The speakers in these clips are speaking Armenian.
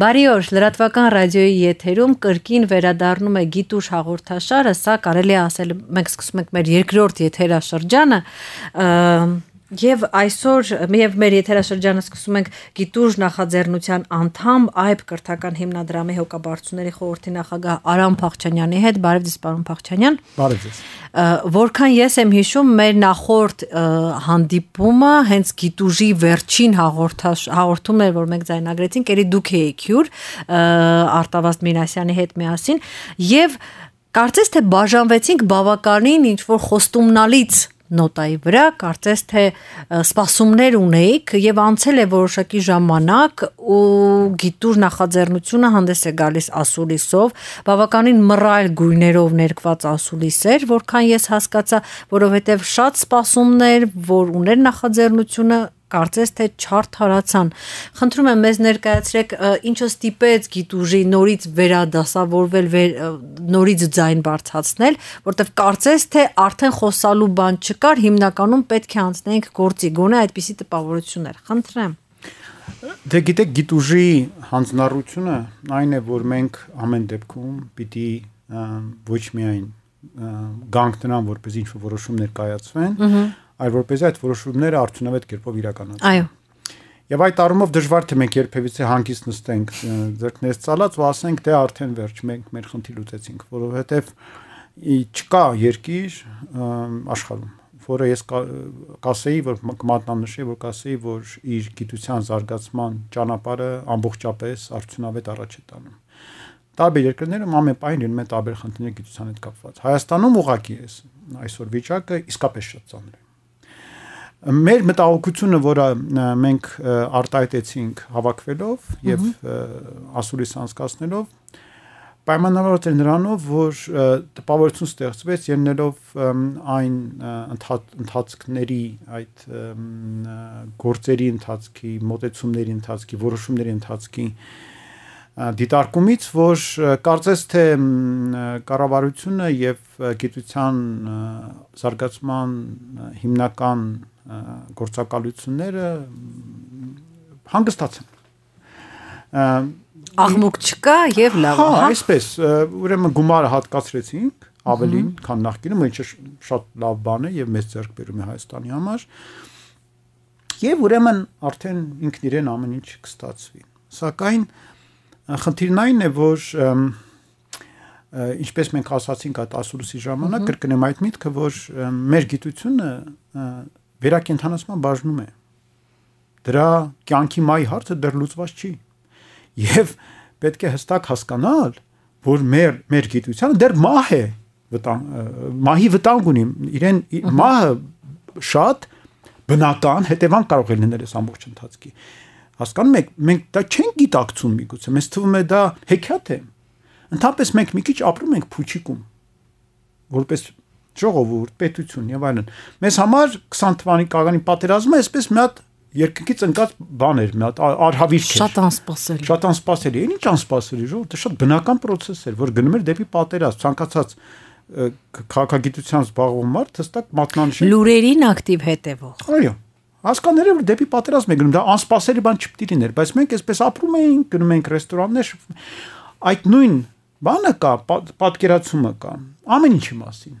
Բարի օր, լրատվական ռադիոյի եթերում կրկին վերադառնում է գիտուշ հաղորդաշարը, սա կարելի է ասել, մենք սկսում ենք մեր երկրորդ եթերաշրջանը, և, Եվ այսօր եւ մեր եթերաշրջանը սկսում ենք գիտուժ նախաձեռնության անդամ ԱԵԲ կրթական հիմնադրամի հոգաբարձուների խորհրդի նախագահ Արամ Փախչանյանի հետ։ Բարև ձեզ, պարոն Փախչանյան։ Բարև ձեզ։ Որքան ես եմ հիշում, մեր նախորդ հանդիպումը հենց գիտուժի վերջին հաղորդաշ հաղորդումն էր, որ մենք ձայնագրեցինք, երի դուք էիք հյուր Արտավազդ Մինասյանի հետ միասին եւ Կարծես թե բաժանվեցինք բավականին ինչ որ խոստումնալից նոտայի վրա, կարծես թե սպասումներ ունեիք եւ անցել է որոշակի ժամանակ ու գիտուր նախաձեռնությունը հանդես է գալիս ասուլիսով, բավականին մռայլ գույներով ներկված ասուլիս էր, որքան ես հասկացա, որովհետեւ շատ սպասումներ, որ ուներ նախաձեռնությունը կարծես թե չարթարացան։ Խնդրում եմ մեզ ներկայացրեք ինչը ստիպեց գիտուժի նորից վերադասավորվել, վեր, նորից ձայն բարձացնել, որտեվ կարծես թե արդեն խոսալու բան չկար, հիմնականում պետք է անցնեինք գործի, գոնե այդպիսի տպավորություններ։ Խնդրեմ։ Դե գիտեք, գիտուժի հանձնառությունը այն է, որ մենք ամեն դեպքում պիտի ոչ միայն գանք տնան, որպես ինչ որ որոշումներ կայացվեն, այլ որպեսզի այդ որոշումները արդյունավետ կերպով իրականացվեն։ Այո։ Եվ այդ առումով դժվար թե մենք երբևիցե հանգիստ նստենք ձեռքներս ցալած ու ասենք թե «Դե, արդեն վերջ մենք մեր խնդիր լուծեցինք, որովհետև չկա երկիր աշխարհում, որը ես կասեի, որ կմատնանշեի, որ կասեի, որ իր գիտության զարգացման ճանապարհը ամբողջապես արդյունավետ առաջ է տանում տարբեր երկրներում ամենայն լինում է տարբեր խնդիրներ գիտության հետ կապված։ Հայաստանում ուղակի է այսօր վիճակը իսկապես շատ ծանր է մեր մտահոգությունը, որը մենք արտահայտեցինք հավաքվելով եւ ասուլիս անցկացնելով, պայմանավորված է նրանով, որ տպավորություն ստեղծվեց ելնելով այն ընթացքների, այդ գործերի ընթացքի, մոտեցումների ընթացքի, որոշումների ընթացքի դիտարկումից, որ կարծես թե կառավարությունը եւ գիտության զարգացման հիմնական գործակալությունները հանգստացան աղմուկ չկա եւ լավ հա այսպես ուրեմն գումարը հատկացրեցինք ավելին քան նախկինը ինչը շատ լավ բան է եւ մեծ ձեռք բերում է Հայաստանի համար եւ ուրեմն արդեն ինքն իրեն ամեն ինչ կստացվի սակայն խնդիրն այն է որ ինչպես մենք ասացինք այդ ասուլուսի ժամանակ կրկնեմ այդ միտքը որ մեր գիտությունը վերակենդանացման բաժնում է։ Դրա կյանքի մայ հարցը դեռ լուծված չի։ Եվ պետք է հստակ հասկանալ, որ մեր մեր գիտությունը դեռ մահ է, վտանգ, մահի վտանգ ունի, իրեն մահը շատ բնական հետևանք կարող է լինել այս ամբողջ ընթացքի։ Հասկանում եք, մենք դա չենք գիտակցում միգուցե, մեզ թվում է դա հեքիաթ է։ Ընդհանրապես մենք մի քիչ ապրում ենք փուչիկում, որպես ժողովուրդ, պետություն եւ այլն։ Մեզ համար 20 թվականի կաղանի պատերազմը այսպես մի հատ երկնքից ընկած բան էր, մի հատ արհավիրք էր։ Շատ անսպասելի։ Շատ անսպասելի։ Ինչ անսպասելի, ժողովուրդ, շատ բնական process էր, որ գնում էր դեպի պատերազմ, ցանկացած քաղաքագիտության զբաղվում մարդ հստակ մատնանշի։ Լուրերին ակտիվ հետևող։ Այո հասկանալի է որ դեպի պատերազմ է գնում դա անսպասելի բան չպիտի լիներ բայց մենք այսպես ապրում էինք գնում ենք ռեստորաններ այդ նույն բանը կա պատկերացումը կա ամեն ինչի մասին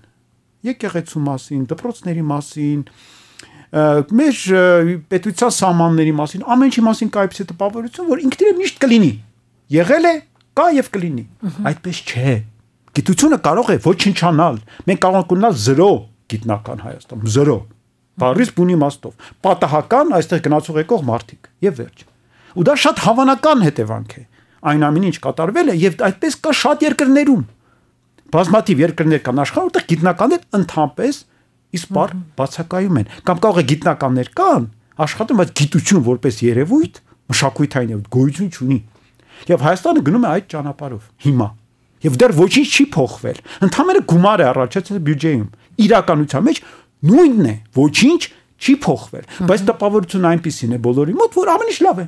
եկեղեցու մասին, դպրոցների մասին, մեր պետության սահմանների մասին, ամեն ինչի մասին կա այսպես տպավորություն, որ ինքնին միշտ կլինի։ Եղել է, կա եւ կլինի։ Այդպես չէ։ Գիտությունը կարող է ոչնչանալ։ Մենք կարող ենք ունենալ 0 գիտնական Հայաստան, 0 բարիս բունի մաստով պատահական այստեղ գնացող եկող մարդիկ եւ վերջ ու դա շատ հավանական հետևանք է այն ամեն ինչ կատարվել է եւ այդպես կա շատ երկրներում բազմաթիվ երկրներ կան աշխարհ, որտեղ գիտնականներ ընդհանրապես իսպար բացակայում են։ Կամ կարող է գիտնականներ կան աշխատում, բայց գիտություն որպես երևույթ մշակույթային երևույթ գոյություն չունի։ Եվ Հայաստանը գնում է այդ ճանապարհով հիմա։ Եվ դեռ ոչինչ չի փոխվել։ Ընդհանրապես գումար է առաջացել բյուջեում։ Իրականության մեջ նույնն է, ոչինչ չի փոխվել, բայց տպավորությունը այնպեսին է բոլորի մոտ, որ ամեն ինչ լավ է։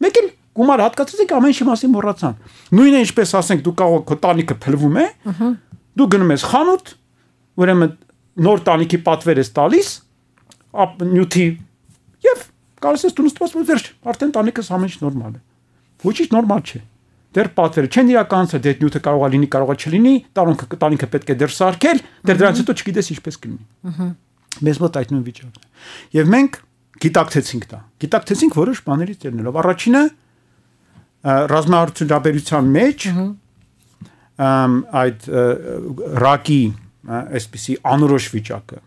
Մեկ էլ գումար հատկացրեցիք, ամեն ինչի մասին մոռացան։ Նույնը ինչպես ասենք դու կարող քո տանիքը փլվում է, դու գնում ես խանութ, ուրեմն նոր տանիքի պատվեր ես տալիս, ապ նյութի եւ կարծես ես դու ստոց մոտ վերջ, արդեն տանիքս ամեն ինչ նորմալ է։ Ոչինչ նորմալ չէ։ Դեր պատվերը չեն իրականացել, դե նյութը կարող է լինի, կարող է չլինի, տարոնքը տանիքը պետք է դեր սարքել, դեր դրանից հետո չգիտես ինչպես կլինի։ Ահա մեզ մոտ այդ նույն վիճակն է։ Եվ մենք գիտակցեցինք դա։ Գիտակցեցինք որոշ բաներից ելնելով։ Առաջինը ռազմաարդյունաբերության մեջ այդ ռակի այսպիսի անորոշ վիճակը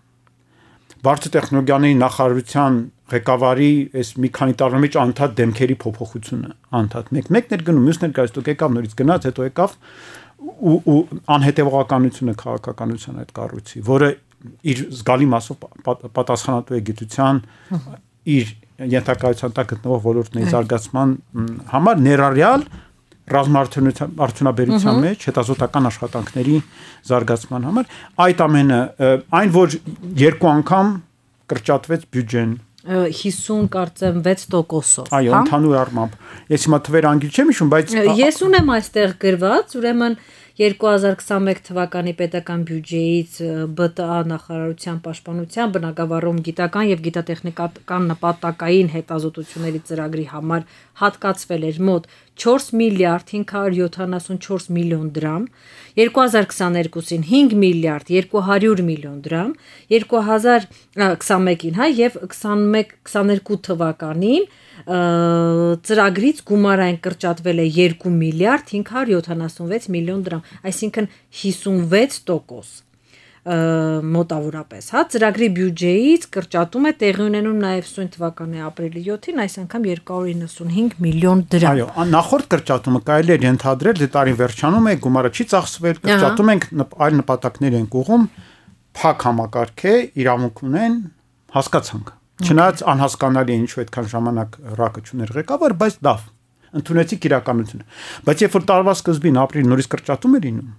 բարձր տեխնոլոգիաների նախարարության ղեկավարի այս մի քանի տարվա մեջ անդադ դեմքերի փոփոխությունը անդադ մեկ մեկն էր գնում մյուսն էր գալիս դուք եկավ նորից գնաց հետո եկավ ու ու անհետևողականությունը քաղաքականության այդ կառույցի որը իր զգալի մասով պատասխանատու է գիտության իր ենթակայության տակ գտնվող ոլորտների զարգացման համար ներառյալ ռազմաարդյունության արդյունաբերության մեջ հետազոտական աշխատանքների զարգացման համար այդ ամենը այն որ երկու անգամ կրճատվեց բյուջեն 50 կարծեմ 6%-ով, հա։ Այո, ընդհանուր առմամբ։ Ես հիմա թվեր անգիր չեմ հիշում, բայց ես ունեմ այստեղ գրված, ուրեմն 2021 թվականի պետական բյուջեից ԲՏԱ նախարարության պաշտպանության բնակավարում գիտական եւ գիտատեխնիկական նպատակային հետազոտությունների ծրագրի համար հատկացվել էր մոտ 4 միլիարդ 574 միլիոն դրամ, 2022-ին 5 միլիարդ 200 միլիոն դրամ, 2021-ին, հա, եւ 21-22 թվականին ծրագրից գումարային կրճատվել է 2 միլիարդ 576 միլիոն դրամ, այսինքն 56% մոտավորապես, հա, ծրագրի բյուջեից կրճատում է տեղի ունենում նաև սույն թվականի ապրիլի 7-ին, այս անգամ 295 միլիոն դրամ։ Այո, նախորդ կրճատումը կարելի է ենթադրել, դե տարին վերջանում է, գումարը չի ծախսվել, կրճատում ենք այլ նպատակներ են կողում, փակ համակարգ է, իրավունք ունեն, հասկացանք։ Չնայած անհասկանալի ինչ պետքան ժամանակ ռակը ճուներ ղեկավար, բայց լավ ընդունեցիք իրականությունը։ Բայց երբ որ տարվա սկզբին ապրիլ նորից կրճատում էր լինում,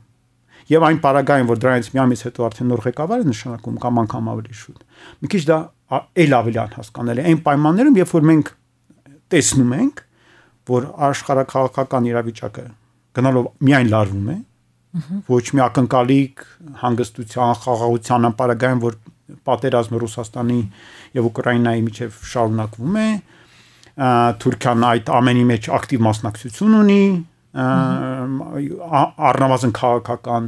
եւ այն параգային, որ դրանից մի ամիս հետո արդեն նոր ղեկավար է նշանակում կամ անգամ ավելի շուտ։ Մի քիչ դա այլ ավելի անհասկանալի է այն պայմաններում, երբ որ մենք տեսնում ենք, որ աշխարհակաղակական իրավիճակը գնալով միայն լարվում է, ոչ մի ակնկալիք հանգստության, խաղաղության, անպարագային, որ պատերազմը Ռուսաստանի եւ Ուկրաինայի միջև շարունակվում է, Թուրքիան այդ ամենի մեջ ակտիվ մասնակցություն ունի, առնվազն քաղաքական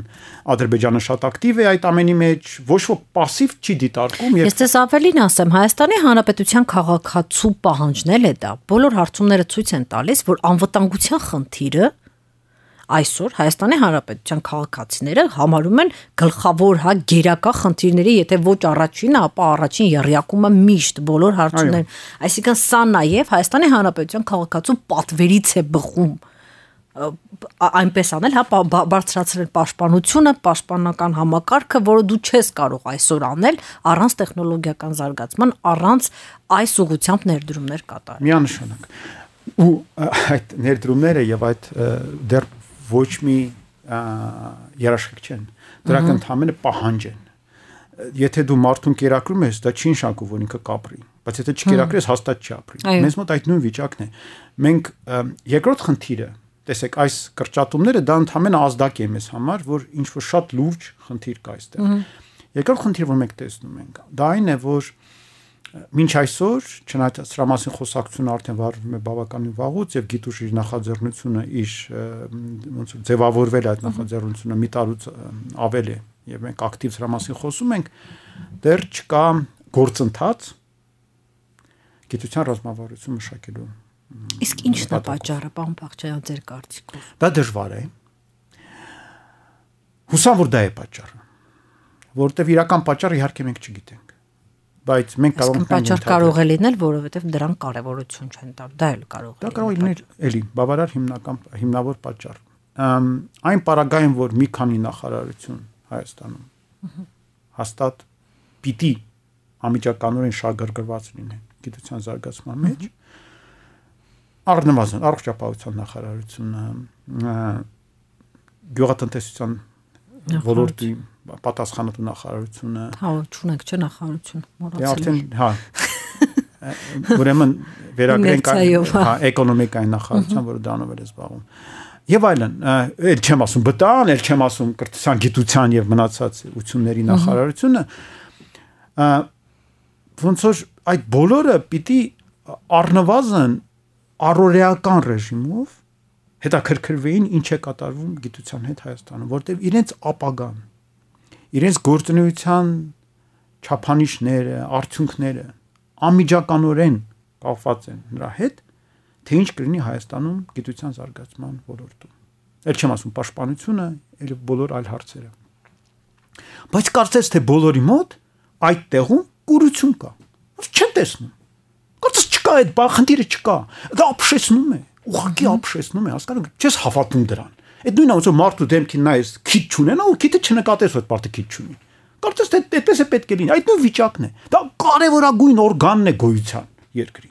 Ադրբեջանը շատ ակտիվ է այդ ամենի մեջ, ոչ ոք пассив չի դիտարկում եւ Ես ես ավելին ասեմ, Հայաստանի Հանրապետության քաղաքացու պահանջնել է դա։ Բոլոր հարցումները ցույց են տալիս, որ անվտանգության խնդիրը այսօր Հայաստանի Հանրապետության քաղաքացիները համարում են գլխավոր հա գերակա խնդիրների, եթե ոչ առաջինը, ապա առաջին երյակումը միշտ բոլոր հարցերն։ Այսինքն սա նաև Հայաստանի Հանրապետության քաղաքացու պատվերից է բխում այնպես անել, հա բարձրացնել պաշտպանությունը, պաշտպանական համակարգը, որը դու չես կարող այսօր անել առանց տեխնոլոգիական զարգացման, առանց այս ուղությամբ ներդրումներ կատարել։ Միանշանակ ու այդ ներդրումները եւ այդ դեռ ոչ մի երաշխիք չեն։ Դրանք ընդհանրապես պահանջ են։ Եթե դու մարդուն կերակրում ես, դա չի նշանակում, որ ինքը կապրի, բայց եթե չկերակրես, հաստատ չապրի։ Մեզ մոտ այդ նույն վիճակն է։ Մենք երկրորդ խնդիրը, տեսեք, այս կրճատումները դա ընդհանրապես ազդակ է մեզ համար, որ ինչ որ շատ լուրջ խնդիր կա այստեղ։ Երկրորդ խնդիրը, որ մենք տեսնում ենք, դա այն է, որ Մինչ այսօր, չնայած սրա մասին խոսակցությունը արդեն վարվում է բավականին վաղուց եւ գիտուշ իր նախաձեռնությունը իր ոնց որ ձևավորվել այդ նախաձեռնությունը մի տարուց ավել է եւ մենք ակտիվ սրա մասին խոսում ենք, դեռ չկա գործընթաց գիտության ռազմավարություն մշակելու։ Իսկ ի՞նչն է պատճառը, պարոն Փախչյան, ձեր կարծիքով։ Դա դժվար է։ Հուսամ որ դա է պատճառը, որովհետեւ իրական պատճառը իհարկե մենք չգիտենք բայց մենք կարող ենք պատճառ կարող է լինել, որովհետև դրան կարևորություն չեն տալ։ Դա էլ կարող է։ Դա կարող է լինել էլի բավարար հիմնական հիմնավոր պատճառ։ Այն параգայում, որ մի քանի նախարարություն Հայաստանում հաստատ պիտի ամիջականորեն շարգրգրված լինեն գիտության զարգացման մեջ առնվազն առողջապահության նախարարությունը գյուղատնտեսության ոլորտի պատասխանատու նախարարությունը հա չունենք չէ նախարարություն մոռացել դե արդեն հա ուրեմն վերագրենք հա էկոնոմիկայի նախարարության որը դրանով էր զբաղվում եւ այլն էլ չեմ ասում բտան էլ չեմ ասում կրթության գիտության եւ մնացած ությունների նախարարությունը ոնց որ այդ բոլորը պիտի առնվազն առօրեական ռեժիմով հետաքրքրվեին ինչ է կատարվում գիտության հետ Հայաստանում, որտեղ իրենց ապագան իրենց գործունեության չափանիշները, արդյունքները անմիջականորեն կապված են նրա հետ, թե ինչ կլինի Հայաստանում գիտության զարգացման ոլորտում։ Էլ չեմ ասում պաշտպանությունը, այլ բոլոր այլ հարցերը։ Բայց կարծես թե բոլորի մոտ այդ տեղում կուրություն կա։ Ոնց չեն տեսնում։ Կարծես չկա այդ բախնդիրը չկա։ Դա ապշեցնում է, ուղղակի ապշեցնում է, հասկանու՞մ։ Չես հավատում դրան։ Այդ նույնն է ոնց որ մարդու դեմքին նայես, քիչ չունենա ու քիթը չնկատես որ պարտը քիչ չունի։ Կարծես թե այդպես է պետք է լինի։ Այդ նույն վիճակն է։ Դա կարևորագույն օրգանն է գոյության երկրի։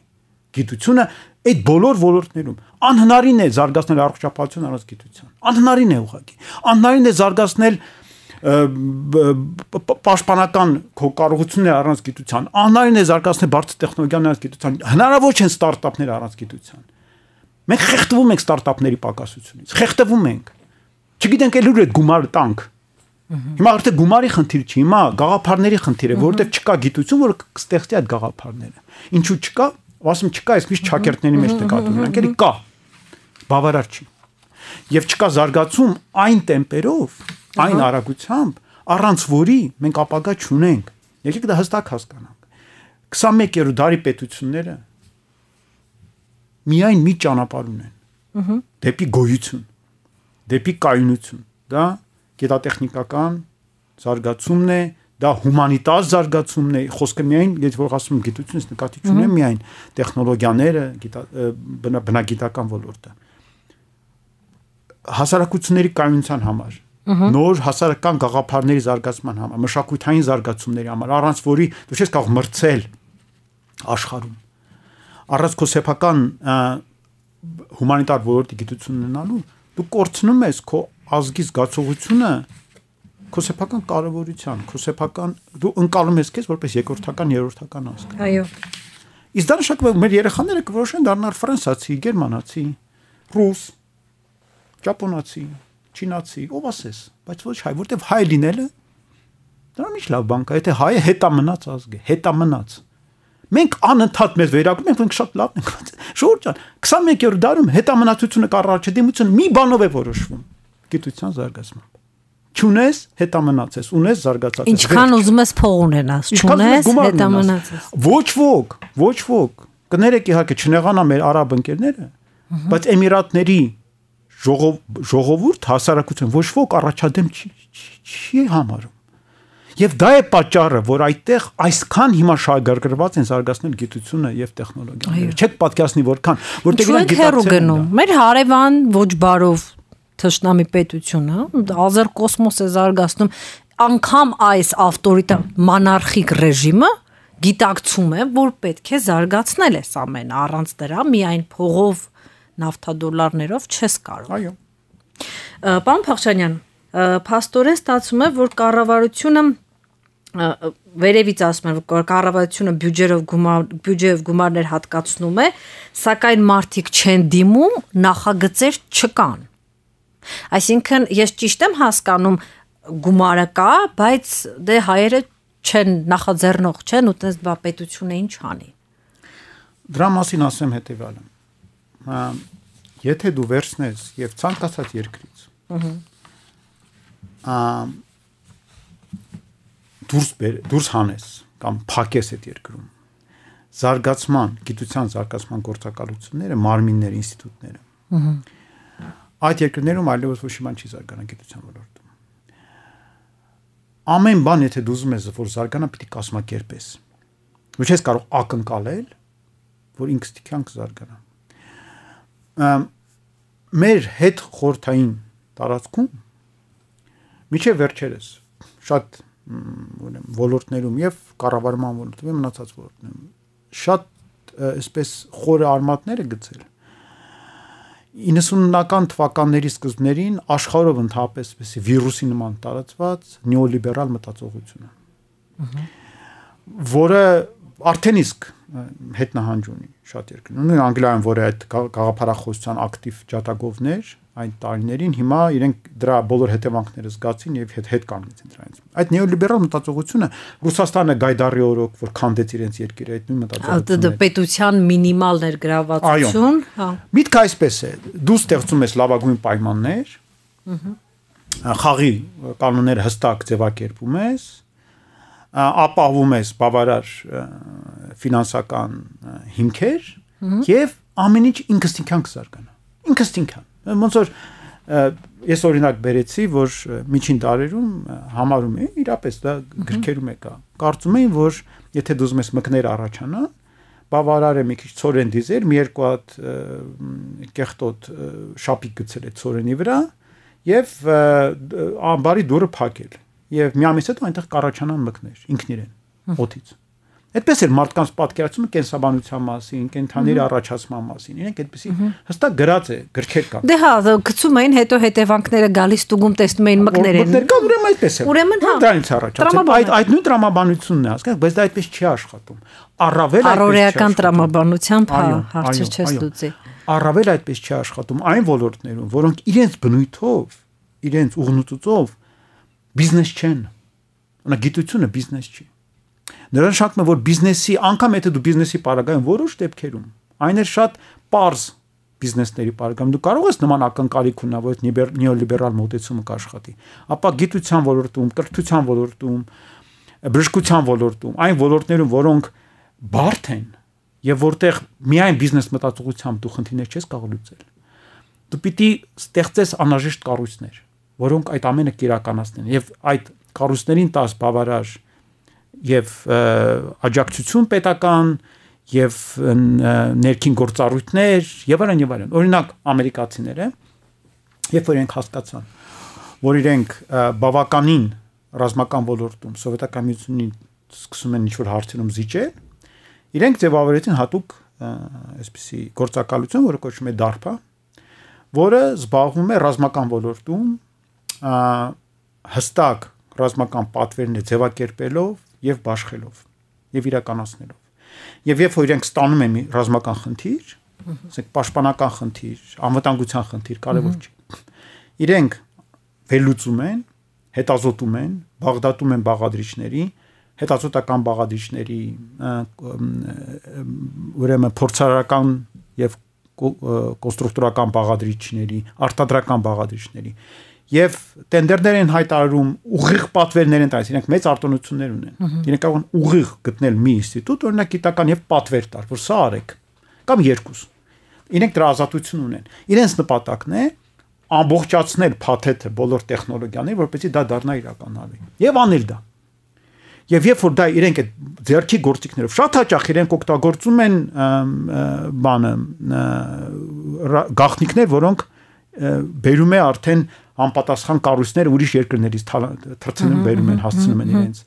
Գիտությունը այդ բոլոր ոլորտներում անհնարին է զարգացնել առողջապահություն առանց գիտության։ Անհնարին է ուղղակի։ Անհնարին է զարգացնել պաշտպանական քո կարողությունները առանց գիտության։ Անհնարին է զարգացնել բարձր տեխնոլոգիաներ առանց գիտության։ Հնարավոր չեն ստարտափներ առանց գիտության Մենք խեղդվում ենք ստարտափների պակասությունից։ Խեղդվում ենք։ Չգիտենք էլ ուր է գումարը տանք։ Հիմա արդեն գումարի խնդիր չի, հիմա գաղափարների խնդիր է, որովհետև չկա գիտություն, որ կստեղծի այդ գաղափարները։ Ինչու չկա, ասում չկա, այսպես ճակերտների մեջ նկատում ունենք, էլի կա։ Բավարար չի։ Եվ չկա զարգացում այն տեմպերով, այն արագությամբ, առանց որի մենք ապագա չունենք։ Եկեք դա հստակ հասկանանք։ 21-րդ դարի պետությունները միայն մի ճանապարհ ունեն։ Ահա։ Դեպի գոյություն, դեպի կայունություն։ Դա գիտատեխնիկական զարգացումն է, դա հումանիտար զարգացումն է, խոսքը միայն, եթե որ ասում գիտությունից նկատի չունեմ, միայն տեխնոլոգիաները, բնագիտական ոլորտը։ Հասարակությունների կայունության համար նոր հասարակական գաղափարների զարգացման համար, մշակութային զարգացումների համար, առանց որի դու չես կարող մրցել աշխարհում առանց քո սեփական հումանիտար ոլորտի գիտություն ունենալու դու կորցնում ես քո ազգի զգացողությունը քո սեփական կարևորության, քո սեփական դու ընկալում ես քեզ որպես երկրորդական, երրորդական ազգ։ Այո։ Իսկ դա նշանակում է մեր երեխաները կորոշեն դառնալ ֆրանսացի, գերմանացի, ռուս, ճապոնացի, չինացի, ով ասես, բայց ոչ հայ, որտեվ հայ լինելը դրա մեջ լավ բան կա, եթե հայը հետամնաց ազգ է, հետամնաց։ հետա Մենք անընդհատ մեզ վերակում ենք, մենք շատ լավ ենք։ Շուտ ջան, 21-րդ դարում հետամնացությունը կառաջդիմություն մի բանով է որոշվում՝ գիտության զարգացմամբ։ Չունես հետամնացես, ունես զարգացած։ Ինչքան ուզում ես փող ունենաս, չունես հետամնացես։ Ոչ ոք, ոչ ոք կներեք իհարկե չնեղանա մեր արաբ ընկերները, բայց Էմիրատների ժողով ժողովուրդ հասարակություն ոչ ոք առաջադեմ չի համարում։ Եվ դա է պատճառը, որ այդտեղ այսքան հիմա շարգարկված են զարգացնել գիտությունը եւ տեխնոլոգիաները։ Չեք պատկերացնի որքան, որտեղ իրենք գիտակցեն։ Մեր հարևան ոչ բարով թշնամի պետությունը, հա, ազեր կոսմոս է զարգացնում, անկամ այս ավտորիտար մանարխիկ ռեժիմը գիտակցում է, որ պետք է զարգացնել այս ամենը, առանց դրա միայն փողով նավթադոլարներով չես կարող։ Այո։ Պարոն Փախշանյան, փաստորեն ստացվում է, որ կառավարությունը վերևից ասում են որ կառավարությունը բյուջերով գումար բյուջեով գումարներ հատկացնում է, սակայն մարդիկ չեն դիմում, նախագծեր չկան։ Այսինքն ես ճիշտ եմ հասկանում գումարը կա, բայց դե հայերը չեն նախաձեռնող չեն ու տես բա պետությունը ինչ անի։ Դրա մասին ասեմ հետեւալը։ Եթե դու վերցնես եւ ցանկացած երկրից։ Ահա դուրս դուրս հանես կամ փակես այդ երկրում զարգացման, գիտության զարգացման գործակալությունները, մարմիններ, ինստիտուտները։ Ահա։ Այդ երկրներում այլևս ոչ մի բան չի զարգանա գիտության ոլորտում։ Ամեն բան, եթե դու ուզում ես որ զարգանա, պիտի կազմակերպես։ Ոչ ես կարող ակնկալել, որ ինքստիքյան կզարգանա։ Մեր հետ խորթային տարածքում միջև վերջերս շատ ուրեմն ոլորտներում եւ կառավարման ոլորտում եւ մնացած ոլորտներում շատ այսպես խորը արմատները գցել 90-ական թվականների սկզբներին աշխարհով ընդհանրապես էսի վիրուսի նման տարածված նեոլիբերալ մտածողությունը որը արդեն իսկ հետ նահանջ ունի շատ երկրներ նույն Անգլիայում որը այդ գաղափարախոսության ակտիվ ջատագովներ այն տարիներին հիմա իրենք դրա բոլոր հետևանքները զգացին եւ հետ հետ կանգնեցին դրանից։ Այդ նեոլիբերալ մտածողությունը Ռուսաստանը գայդարի օրոք որ քանդեց իրենց երկիրը այդ նույն մտածողությունը։ Այդ պետության մինիմալ ներգրավվածություն, հա։ Միտքը այսպես է. դու ստեղծում ես լավագույն պայմաններ, խաղի կանոնները հստակ ձևակերպում ես, ապահովում ես բավարար ֆինանսական հիմքեր եւ ամեն ինչ ինքստինքյան կզարգանա։ Ինքստինքյան Ոնց որ ես օրինակ բերեցի, որ միջին տարերում համարում էին իրապես դա գրքերում է կա։ Կարծում էին, որ եթե դու ուզում ես մկներ առաջանան, բավարար է մի քիչ ծորեն դիզեր, մի երկու հատ կեղտոտ շապիկ գցել է ծորենի վրա եւ ամբարի դուրը փակել։ Եվ միամիտ հետո այնտեղ կառաջանան մկներ ինքն իրեն օթից։ Այդպես էր մարդկանց պատկերացումը կենսաբանության մասին, կենթաների առաջացման մասին։ Իրենք այդպեսի հստակ գրած է, գրքեր կան։ Դե հա, գցում էին, հետո հետևանքները գալիս ստուգում տեսնում էին մկներ են։ Մկներ կան, ուրեմն այդպես է։ Ուրեմն հա։ Դրանից առաջացել։ Այդ այդ նույն տրամաբանությունն է, հասկանաք, բայց դա այդպես չի աշխատում։ Առավել այդպես չի։ Առօրեական տրամաբանությամբ հա, հարցը չես լուծի։ Առավել այդպես չի աշխատում այն ոլորտներում, որոնք իրենց բնույթով, իրենց ուղնուցուցով բիզնես չեն։ Ոնա գիտությունը բիզնես չի։ Նրան շակն է, որ բիզնեսի, անկամ եթե դու բիզնեսի պարագայում որոշ դեպքերում, այն է շատ པարզ բիզնեսների պարագայում դու կարող ես նման ակնկալիք ունենալ, որ նեոլիբերալ մոտեցումը կաշխատի։ Ապա գիտության ոլորտում, կրթության ոլորտում, բժշկության ոլորտում, այն ոլորտներում, որոնք բարդ են եւ որտեղ միայն բիզնես մտածողությամբ դու խնդիրներ չես կարող լուծել։ Դու պիտի ստեղծես անհրաժեշտ կառույցներ, որոնք այդ ամենը կիրականացնեն եւ այդ կառույցներին տաս բավարար եւ աջակցություն պետական եւ ներքին գործառույթներ եւ այլն եւ այլն օրինակ ամերիկացիները երբ որ իրենք հասկացան որ իրենք բավականին ռազմական ոլորտում սովետական միությունին սկսում են ինչ-որ հարցերում զիջել իրենք ձևավորեցին հատուկ այսպիսի գործակալություն որը կոչվում է DARPA որը զբաղվում է ռազմական ոլորտում հստակ ռազմական պատվերն է ձևակերպելով եւ բաշխելով եւ իրականացնելով։ Եվ երբ որ իրենք ստանում են մի ռազմական խնդիր, ասենք պաշտպանական խնդիր, անվտանգության խնդիր, կարևոր չի։ Իրենք վերլուծում են, հետազոտում են, բաղդատում են բաղադրիչների, հետազոտական բաղադրիչների ուրեմն փորձարարական եւ կոնստրուկտորական բաղադրիչների, արտադրական բաղադրիչների եւ տենդերներ են հայտարարում, ուղիղ պատվերներ են տալիս, իրենք մեծ արտոնություններ ունեն։ Իրենք կարող են ուղիղ գտնել մի ինստիտուտ, օրինակ գիտական եւ պատվեր տալ, որ սա արեք կամ երկուս։ Իրենք դրա ազատություն ունեն։ Իրենց նպատակն է ամբողջացնել փաթեթը բոլոր տեխնոլոգիաները, որպեսզի դա դառնա իրականալի։ Եվ անել դա։ Եվ երբ որ դա իրենք այդ ձերքի գործիքներով շատ հաճախ իրենք օգտագործում են բանը գախնիկներ, որոնք բերում է արդեն անպատասխան կառույցները ուրիշ երկրներից թռցնում վերում են, հասցնում են իրենց։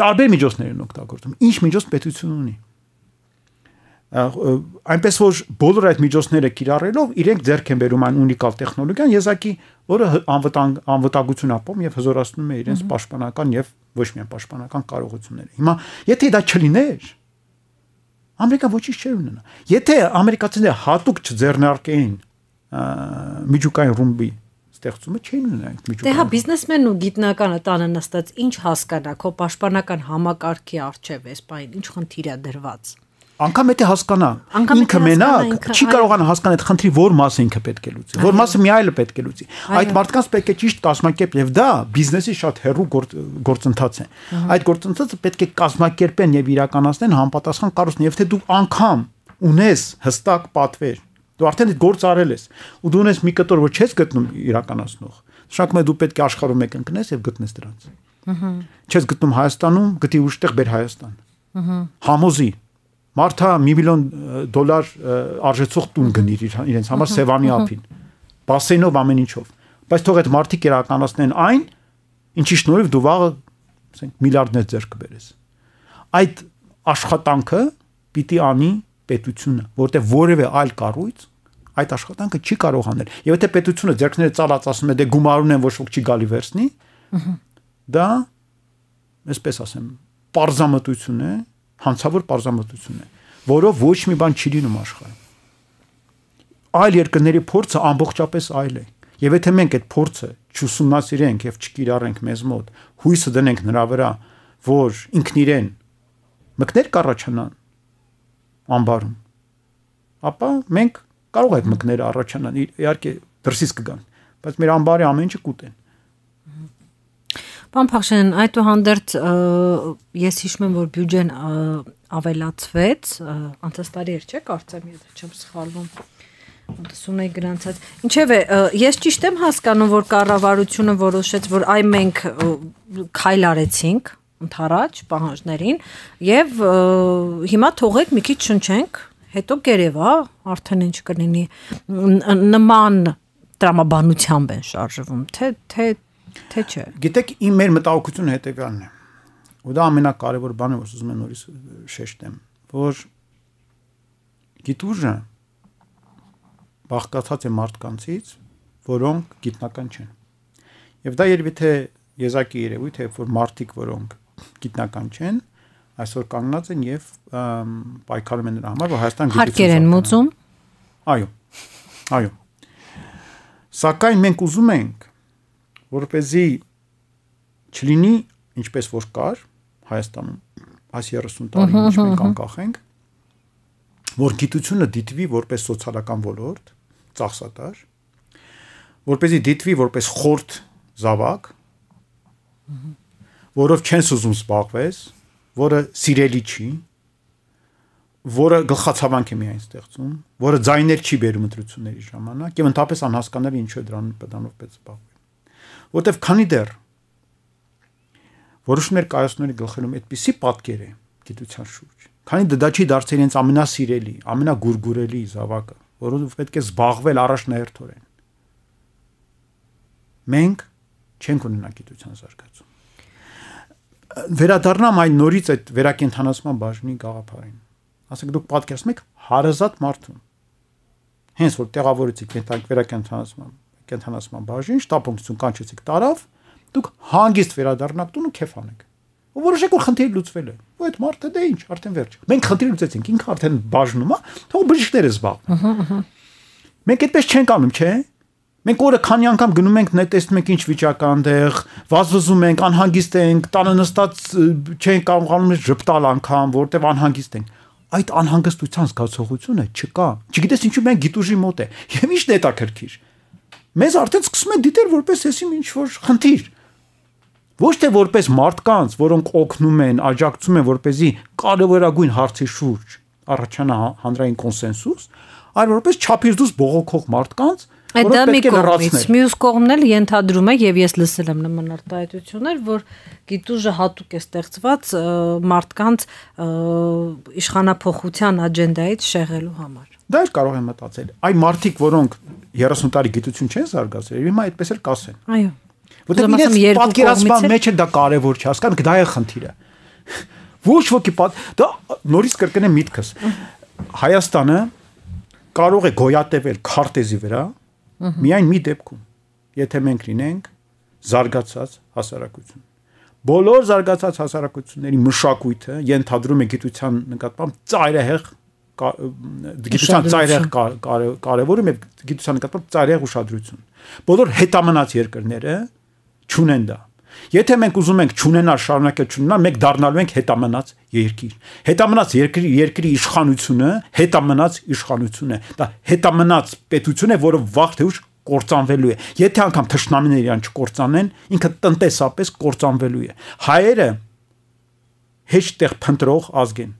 Տարբեր միջոցներ են օգտագործում։ Ինչ միջոց պետություն ունի։ Այնպես որ բոլոր այդ միջոցները կիրառելով իրենք ձեռք են բերում այն ունիկալ տեխնոլոգիան, եզակի, որը անվտանգ անվտանգություն ապում եւ հզորացնում է իրենց պաշտպանական եւ ոչ միայն պաշտպանական կարողությունները։ Հիմա, եթե դա չլիներ, Ամերիկա ոչինչ չէր ունենա։ Եթե ամերիկացիները հատուկ չձեռնարկեին միջուկային ռումբի ստեղծումը չեն ունենք միջոցը։ Դե հա բիզնեսմենն ու գիտնականը տանը նստած ինչ հասկանա քո պաշտպանական համակարգի արժև էս բան ինչ խնդիր է դրված։ Անկամ եթե հասկանա, ինքը մենակ չի կարողանա հասկանալ այդ խնդրի որ մասը ինքը պետք է լուծի, որ մասը մի այլը պետք է լուծի։ Այդ մարդկանց պետք է ճիշտ կազմակերպ եւ դա բիզնեսի շատ հերու գործընթաց է։ Այդ գործընթացը պետք է կազմակերպեն եւ իրականացնեն համապատասխան կառույցներ, եթե դու անկամ ունես հստակ պատվեր, Դու արդեն այդ գործ արել ես ու դու ունես մի կտոր, որ չես գտնում իրականացնող։ Նշանակում է դու պետք է աշխարհում եկ ընկնես եւ գտնես դրանց։ Ահա։ Չես գտնում Հայաստանում, գտի ուշտեղ բեր Հայաստան։ Ահա։ Համոզի Մարտա 1 միլիոն դոլար արժեցող տուն գնիր իրենց համար Սևանի ափին։ Բասենով ամեն ինչով։ Բայց թող այդ մարտիկ իրականացնեն այն, ինչի շնորհիվ դու վաղը, ասենք, միլիարդներ ձեռք կբերես։ Այդ աշխատանքը պիտի անի պետությունը, որտեղ որևէ այլ կառույց այդ աշխատանքը չի կարող անել։ Եվ եթե պետությունը ձեռքները ծալած ասում է դե գումարուն են ոչ ոք չի գալի վերցնի, դա այսպես ասեմ, պարզամտություն է, հանցավոր պարզամտություն է, որով ոչ մի բան չի լինում աշխարհում։ Այլ երկրների փորձը ամբողջապես այլ է։ Եվ եթե մենք այդ փորձը չուսումնասիրենք եւ չկիրառենք մեզ մոտ, հույսը դնենք նրա վրա, որ ինքն իրեն մկներ կառաջանան, ամբարում, ապա մենք կարող ենք մկներ առաջանան, իհարկե դրսից կգան, բայց մեր ամբարի ամեն ինչը կուտեն։ Պարոն Փաշյան, այդուհանդերձ ես հիշում եմ, որ բյուջեն ավելացվեց անցած տարի էր, չէ՞, կարծեմ, եթե չեմ սխալվում։ Տեսում եք գրանցած։ Ինչևէ, ես ճիշտ եմ հասկանում, որ կառավարությունը որոշեց, որ այ մենք քայլ արեցինք, ընթարաջ պահանջներին եւ հիմա թողեք մի քիչ շնչենք, հետո գերեվա, արդեն ինչ կլինի նման տրամաբանությամբ են շարժվում, թե թե թե չէ։ Գիտեք, իմ մեր մտահոգությունը հետեւյալն է։ Ու դա ամենակարևոր բանը, որ ուզում եմ նորից շեշտեմ, որ գիտուժը բաղկացած է մարդկանցից, որոնք գիտնական չեն։ Եվ դա երևի թե եզակի երևույթ է, որ մարդիկ, որոնք գիտնական չեն, այսօր կանգնած են եւ պայքարում են նրա համար, որ Հայաստան գիտի։ Հարկեր են մուծում։ Այո։ Այո։ Սակայն մենք ուզում ենք, որ เป զի չլինի ինչպես որ կար Հայաստանում այս 30 տարի ինչ մենք անկախ ենք, որ գիտությունը դիտվի որպես սոցիալական ոլորտ, ծախսատար, որ เป զի դիտվի որպես խորտ զավակ, որով չես ուզում զբաղվես, որը սիրելի չի, որը գլխացավանք է միայն ստեղծում, որը ձայներ չի բերում ընտրությունների ժամանակ եւ ընդհանրապես անհասկանալի ինչու է դրան պատանով պետք զբաղվել։ Որտեւ քանի դեռ որոշումներ կայացնելու գլխելում այդպիսի պատկեր է գիտության շուրջ։ Քանի դա, դա չի դարձել ինձ ամենասիրելի, ամենագուրգուրելի զավակը, որով պետք է զբաղվել առաջնահերթորեն։ Մենք չենք ունենա գիտության զարգացում վերադառնամ այն նորից այդ վերակենդանացման բաժնի գաղափարին։ Ասեք դուք պատկերացնում եք հարազատ մարդուն։ Հենց որ տեղավորեցիք այդ վերակենդանացման կենթանացման բաժին, շտապունքություն կանչեցիք տարավ, դուք հանգիստ վերադառնաք տուն ու քեֆ անեք։ Ու որոշեք որ խնդիրը լուծվել է։ Ու այդ մարդը դե ինչ, արդեն վերջ։ Մենք խնդիրը լուծեցինք, ինքը արդեն բաժնում է, թող բժիշկները զբաղվեն։ Մենք այդպես չենք անում, չէ՞։ Մենք օրը քանի անգամ գնում ենք, տեսնում ենք ինչ վիճակ անդեղ, վազվզում ենք, անհանգիստ ենք, տանը նստած չեն կարողանում ժպտալ անգամ, որտեվ անհանգիստ ենք։ Այդ անհանգստության զգացողությունը չկա։ Չգիտես ինչու մենք գիտուժի մոտ է։ Եվ ի՞նչն է դա քրքիր։ Մեզ արդեն սկսում են դիտել որպես հեսիմ ինչ որ խնդիր ոչ թե որպես մարդկանց, որոնք օգնում են, աջակցում են, որպեսզի կարևորագույն հարցի շուրջ առաջանա հանրային կոնսենսուս, այլ որպես չափից դուրս բողոքող մարդկանց, Այդ դա մի կողմից, մյուս կողմն էլ ենթադրում է եւ ես լսել եմ նման արտահայտություններ, որ գիտուժը հատուկ է ստեղծված մարդկանց իշխանապողության աջենդայից շեղելու համար։ Դա էլ կարող են մտածել։ Այ մարդիկ, որոնք 30 տարի գիտություն չեն զարգացրել, հիմա այդպես էլ կասեն։ Այո։ Որտեղ իրենց պատկերացման մեջ դա կարևոր չի, հասկանք դա է խնդիրը։ Ոչ ոքի պատ դա նորից կրկնեմ միտքս։ Հայաստանը կարող է գոյատևել քարտեզի վրա, Միայն մի դեպքում, եթե մենք լինենք զարգացած հասարակություն։ Բոլոր զարգացած հասարակությունների մշակույթը ենթադրում է գիտության նկատմամբ ծայրահեղ գիտության ծայրահեղ կարևորում է գիտության նկատմամբ ծայրահեղ ուշադրություն։ Բոլոր հետամնաց երկրները ճունեն դա։ Եթե մենք ուզում ենք ճանենալ շարունակությունն, մենք դառնալու ենք հետամնաց երկիր։ Հետամնաց երկրի երկրի իշխանությունը հետամնաց իշխանություն է։ Դա հետամնաց պետություն է, որը վաղ թե ուշ կործանվելու է։ Եթե անգամ թշնամիները իրան չկործանեն, ինքը տնտեսապես կործանվելու է։ Հայերը հեշտ տեղ փնտրող ազգ են։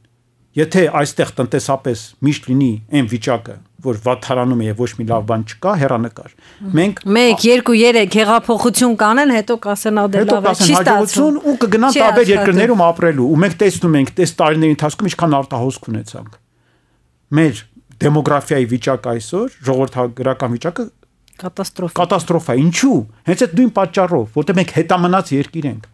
Եթե այստեղ տնտեսապես միշտ լինի այն վիճակը, որ վաթարանում է եւ ոչ մի լավ բան չկա, հերանեկար։ Մենք 1 2 3 հեղափոխություն կանեն, հետո կասեն ադե լավ է, չի ստացվում։ Ու կգնան տարբեր երկրներում ապրելու։ Ու մենք տեսնում ենք, տես տարիների ընթացքում ինչքան արտահոսք ունեցանք։ Մեր դեմոգրաֆիայի վիճակը այսօր, ժողովրդական վիճակը կատաստրոֆա։ Կատաստրոֆա, ինչու՞։ Հենց այդ նույն պատճառով, որտեղ մենք հետամնաց երկիր ենք։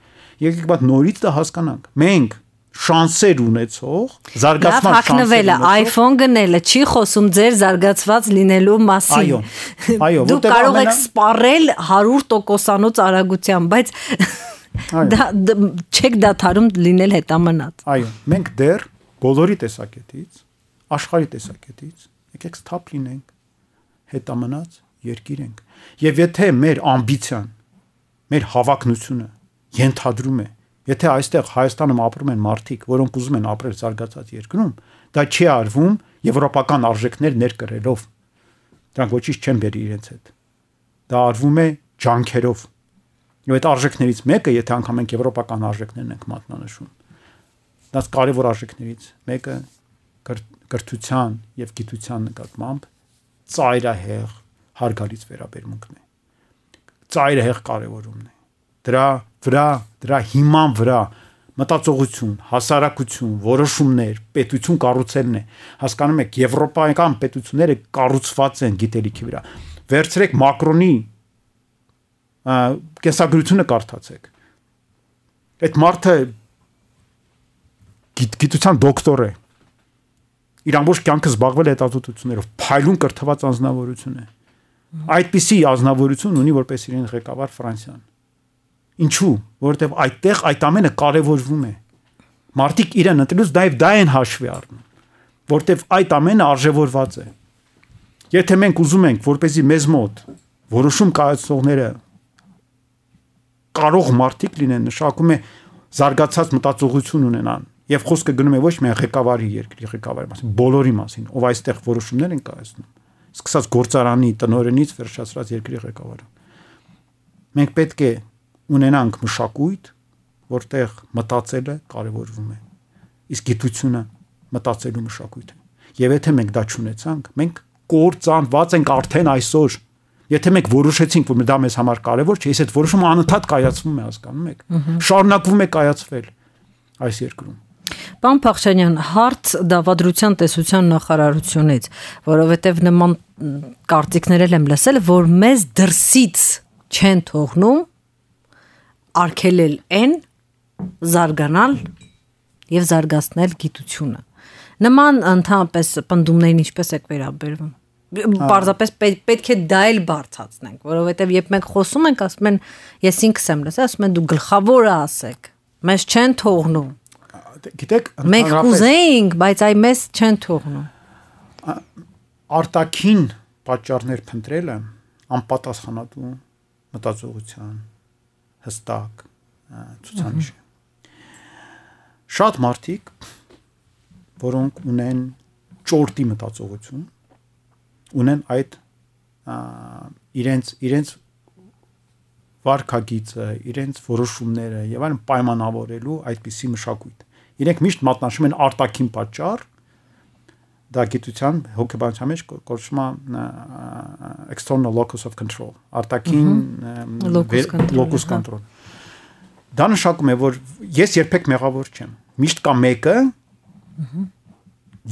Եկեք բաց նորից դա հասկանանք։ Մենք շանսեր ունեցող, զարգացման շանսեր ունեցող։ iPhone գնելը չի խոսում ձեր զարգացված լինելու մասին։ Այո։ Այո, դուք կարող եք սպառել 100%-անոց արագությամբ, բայց դա չեք դաթարում լինել հետամնաց։ Այո, մենք դեռ բոլորի տեսակետից, աշխարհի տեսակետից եկեք ստապ լինենք հետամնաց երկիր ենք։ Եվ եթե մեր ամբիցիան, մեր հավակնությունը ենթադրում է, Եթե այստեղ Հայաստանում ապրում են մարդիկ, որոնք ուզում են ապրել զարգացած երկրում, դա չի արվում եվրոպական արժեքներ ներկրելով։ Դրանք ոչինչ չեն բերի իրենց հետ։ Դա արվում է ջանքերով։ Եվ այդ արժեքներից մեկը, եթե անգամ ենք եվրոպական արժեքներն ենք մատնանշում, դաս կարևոր արժեքներից մեկը կրթության եւ գիտության նկատմամբ ծայրահեղ հարգալից վերաբերմունքն է։ Ծայրահեղ կարևորումն է դրա վրա, դրա հիման վրա մտածողություն, հասարակություն, որոշումներ, պետություն կառուցելն է։ Հասկանում եք, եվրոպական պետությունները կառուցված են գիտելիքի վրա։ Վերցրեք Մակրոնի կեսագրությունը կարդացեք։ Այդ մարդը գիտ, գիտության դոկտոր է։ Իր ամբողջ կյանքը զբաղվել է հետազոտություններով, փայլուն կրթված անznավորություն է։ Այդպիսի անznավորություն ունի որպես իրեն ղեկավար Ֆրանսիան։ Ինչու՞, որովհետև այդտեղ այդ ամենը կարևորվում է։ Մարդիկ իրեն ընտրելուց դա եւ դա են հաշվի առնում, որովհետև այդ ամենը արժևորված է։ Եթե մենք ուզում ենք, որպեսզի մեզ մոտ որոշում կայացողները կարող մարդիկ լինեն, նշանակում է զարգացած մտածողություն ունենան, եւ խոսքը գնում է ոչ միայն ղեկավարի երկրի ղեկավարի մասին, բոլորի մասին, ով այստեղ որոշումներ են կայացնում, սկսած գործարանի տնօրենից վերջացած երկրի ղեկավարը։ Մենք պետք է ունենանք մշակույթ, որտեղ մտածելը կարևորվում է։ Իսկ գիտությունը մտածելու մշակույթ է։ Եվ եթե մենք դա չունեցանք, մենք կործանված ենք արդեն այսօր։ Եթե մենք որոշեցինք, որ դա մեզ համար կարևոր չէ, իսկ այդ որոշումը անընդհատ կայացվում է, հասկանում եք։ Շարունակվում է կայացվել այս երկրում։ Պարոն Փախշանյան, հարց Դավադրության տեսության նախարարությունից, որովհետև նման կարծիքներ եմ լսել, որ մեզ դրսից չեն թողնում արգելել են զարգանալ եւ զարգացնել գիտությունը։ Նման ընդհանրապես պնդումներին ինչպես եք վերաբերվում։ Պարզապես պետ, պետք է դա էլ բարձացնենք, որովհետեւ երբ մենք խոսում ենք, ասում են ես ինքս եմ լսել, ասում են դու գլխավորը ասեք։ Մեզ չեն թողնում։ Գիտեք, մենք կուզեինք, բայց այ մեզ չեն թողնում։ Արտակին պատճառներ փնտրելը անպատասխանատու մտածողության հստակ ցուցանիշ է։ Շատ մարդիկ, որոնք ունեն ճորտի մտածողություն, ունեն այդ իրենց իրենց վարկագիծը, իրենց որոշումները եւ այն պայմանավորելու այդպիսի մշակույթ։ Իրենք միշտ մատնաշում են արտաքին պատճառ դա գիտության հոգեբանության մեջ կոչվում է external locus of control արտաքին locus control դա նշանակում է որ ես երբեք մեղավոր չեմ միշտ կա մեկը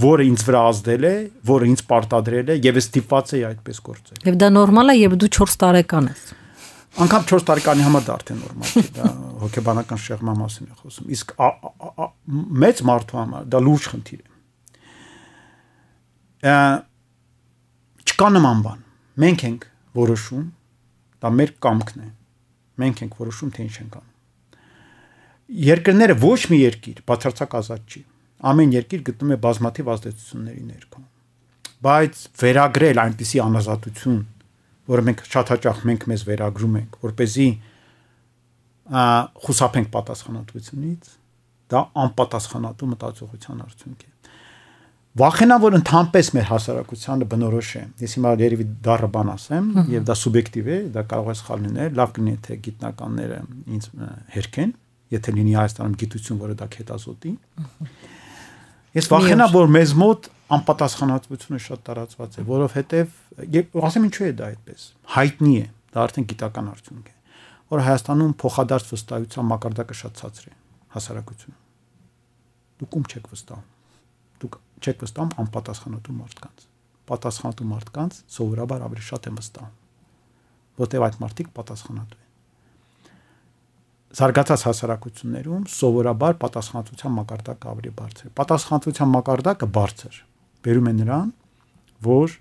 որը ինձ վրա ազդել է, որը ինձ պարտադրել է եւ ես ստիպված եի այդպես գործել։ Եվ դա նորմալ է, երբ դու 4 տարեկան ես։ Անկամ 4 տարեկանի համար դա արդեն նորմալ է, դա հոգեբանական շեղման մասին է խոսում։ Իսկ մեծ մարդու համար դա լուրջ խնդիր է չկա նման բան։ Մենք ենք որոշում, դա մեր կամքն է։ Մենք ենք որոշում, թե ինչ ենք անում։ Երկրները ոչ մի երկիր բացարձակ ազատ չի։ Ամեն երկիր գտնում է բազմաթիվ ազդեցությունների ներքո։ Բայց վերագրել այնպիսի անազատություն, որը մենք շատ հաճախ մենք մեզ վերագրում ենք, որ เป զի խուսափենք պատասխանատվությունից, դա անպատասխանատու մտածողության արդյունք է վախենա որ ընդհանրապես մեր հասարակությանը բնորոշ է ես հիմա երևի դառը բան ասեմ եւ դա սուբյեկտիվ է դա կարող է սխալ լինել լավ կլինի թե գիտնականները ինձ հերքեն եթե լինի հայաստանում գիտություն որը դա հետազոտի ես վախենա որ մեզ մոտ անպատասխանատվությունը շատ տարածված է որովհետեւ եւ ասեմ ինչու է դա այդպես հայտնի է դա արդեն գիտական արդյունք է որ հայաստանում փոխադարձ վստահության մակարդակը շատ ցածր է հասարակությունը դուք ում չեք վստահում դուք չեք վստահում անպատասխանատու մարդկանց։ Պատասխանատու մարդկանց սովորաբար ավելի շատ եմ վստահում, որտեղ այդ մարդիկ պատասխանատու են։ Զարգացած հասարակություններում սովորաբար պատասխանատվության մակարդակը ավելի բարձր է։ Պատասխանատվության մակարդակը բարձր բերում է նրան, որ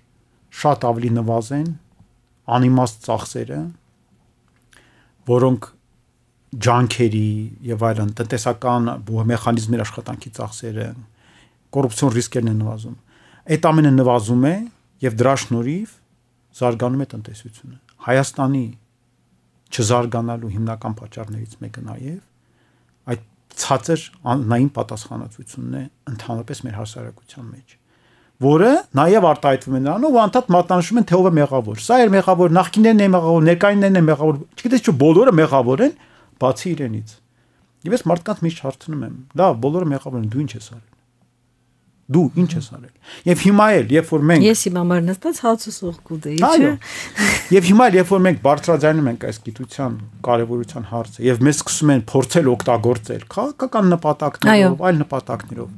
շատ ավելի նվազեն անիմաստ ծախսերը, որոնք ջանքերի եւ այլն տնտեսական մեխանիզմի աշխատանքի ծախսերը կոռուպցիոն ռիսկերն են նվազում։ Այդ ամենը նվազում է եւ դրա շնորհիվ զարգանում է տնտեսությունը։ Հայաստանի չզարգանալու հիմնական պատճառներից մեկը նաեւ այդ ցածր աննային պատասխանատվությունն է ընդհանրապես մեր հասարակության մեջ որը նաև արտահայտվում է նրանով, որ անդադ մատնանշում են թե ով է մեղավոր։ Սա էր մեղավոր, նախկիններն են մեղավոր, ներկայիններն են մեղավոր։ Չգիտես չէ, բոլորը մեղավոր են, բացի իրենից։ Եվ ես մարդկանց միշտ հարցնում եմ. լավ, բոլորը մեղավոր են, դու ինչ ես արել դու ինչ ես արել։ Եվ հիմա էլ, երբ որ մենք Ես իմ համար նստած հաց ուսող կուտեի, չէ՞։ Եվ հիմա էլ, երբ որ մենք բարձրաձայնում ենք այս գիտության կարևորության հարցը եւ մեզ սկսում են փորձել օգտագործել քաղաքական նպատակներով, այլ նպատակներով,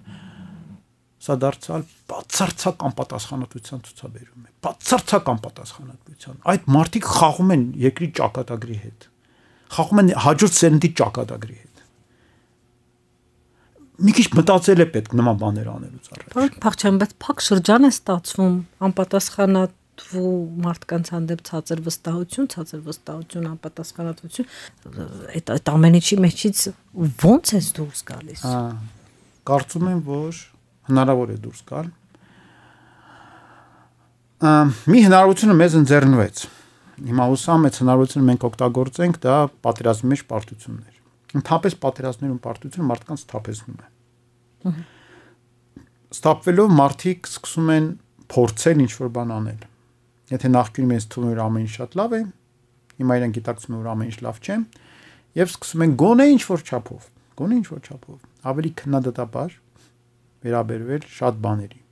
սա դարձալ բացարձակ անպատասխանատվության ցուցաբերում է։ Բացարձակ անպատասխանատվության։ Այդ մարդիկ խաղում են երկրի ճակատագրի հետ։ Խաղում են հաջորդ սերնդի ճակատագրի հետ մի քիչ մտածել է պետք նման բաներ անելուց առաջ։ Բարոն Փախչյան, բայց փակ շրջան է ստացվում անպատասխանատու մարդկանց հանդեպ ցածր վստահություն, ցածր վստահություն, անպատասխանատվություն։ Այդ այդ ամենի չի մեջից ո՞նց է դուրս գալիս։ Հա։ Կարծում եմ, որ հնարավոր է դուրս գալ։ Մի հնարավորությունը մեզ ընձեռնվեց։ Հիմա ուսամ այդ հնարավորությունը մենք օգտագործենք, դա պատերազմի մեջ պարտությունն է Ընդհանրապես պատերազմներում պարտությունը մարդկանց թափեցնում է։ Ստապվելով մարդիկ սկսում են փորձել ինչ որ բան անել։ Եթե նախկինում ես թվում էր ամեն ինչ շատ լավ է, հիմա իրեն գիտակցում որ ամեն ինչ լավ չէ, եւ սկսում են գոնե ինչ որ չափով, գոնե ինչ որ չափով ավելի քննադատաբար վերաբերվել շատ բաների,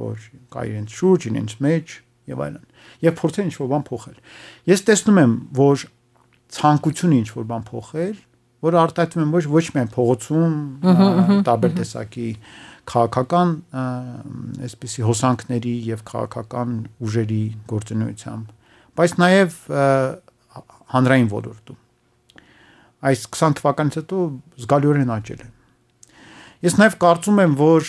որ կա իրենց շուրջ, իրենց մեջ եւ այլն։ Եվ փորձել ինչ որ բան փոխել։ Ես տեսնում եմ, որ ցանկությունը ինչ որ բան փոխել որը արտահայտվում են ոչ ոչ միայն փողոցում, տարբեր տեսակի քաղաքական այսպիսի հոսանքների եւ քաղաքական ուժերի գործունեությամբ, բայց նաեւ հանրային ոլորտում։ Այս 20 թվականից հետո զգալիորեն աճել է։ Ես նաեւ կարծում եմ, որ